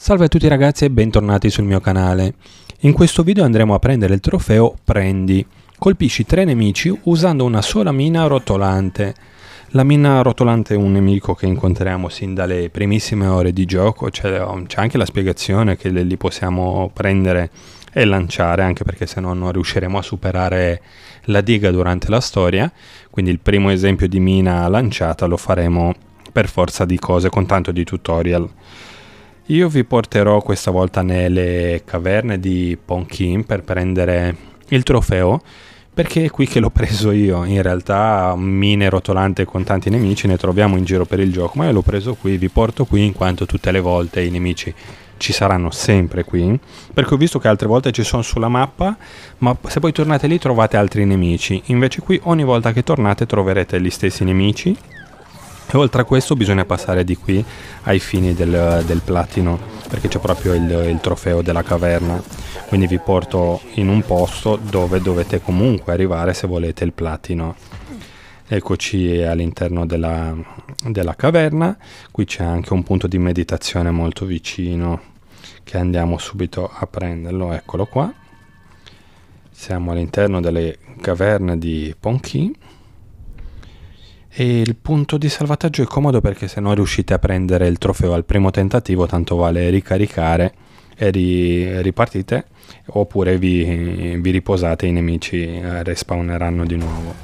Salve a tutti ragazzi e bentornati sul mio canale. In questo video andremo a prendere il trofeo Prendi. Colpisci tre nemici usando una sola mina rotolante. La mina rotolante è un nemico che incontriamo sin dalle primissime ore di gioco, c'è, um, anche la spiegazione che li possiamo prendere e lanciare, anche perché se no non riusciremo a superare la diga durante la storia, quindi il primo esempio di mina lanciata lo faremo per forza di cose con tanto di tutorial. Io vi porterò questa volta nelle caverne di Ponkin per prendere il trofeo perché è qui che l'ho preso io. In realtà, mine rotolante con tanti nemici ne troviamo in giro per il gioco, ma io l'ho preso qui, vi porto qui in quanto tutte le volte i nemici ci saranno sempre qui. Perché ho visto che altre volte ci sono sulla mappa, ma se poi tornate lì trovate altri nemici. Invece qui ogni volta che tornate troverete gli stessi nemici e oltre a questo bisogna passare di qui ai fini del, del platino, perché c'è proprio il, il, trofeo della caverna. Quindi vi porto in un posto dove dovete comunque arrivare se volete il platino. Eccoci all'interno della, della caverna, qui c'è anche un punto di meditazione molto vicino che andiamo subito a prenderlo, eccolo qua. Siamo all'interno delle caverne di Ponchi e il punto di salvataggio è comodo perché se non riuscite a prendere il trofeo al primo tentativo, tanto vale ricaricare e ri- ripartite, oppure vi, vi riposate e i nemici eh, respawneranno di nuovo.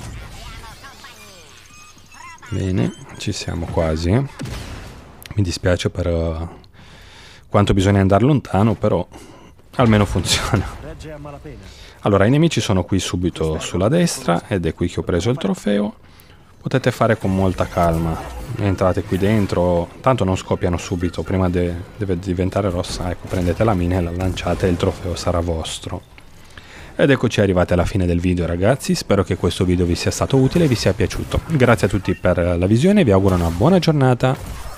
Bene, ci siamo quasi. Mi dispiace per eh, quanto bisogna andare lontano, però almeno funziona. Allora, i nemici sono qui subito sulla destra ed è qui che ho preso il trofeo potete fare con molta calma. Entrate qui dentro, tanto non scoppiano subito, prima de- deve diventare rossa, ecco, prendete la mina e la lanciate e il trofeo sarà vostro. Ed eccoci arrivati alla fine del video ragazzi, spero che questo video vi sia stato utile e vi sia piaciuto. Grazie a tutti per la visione vi auguro una buona giornata.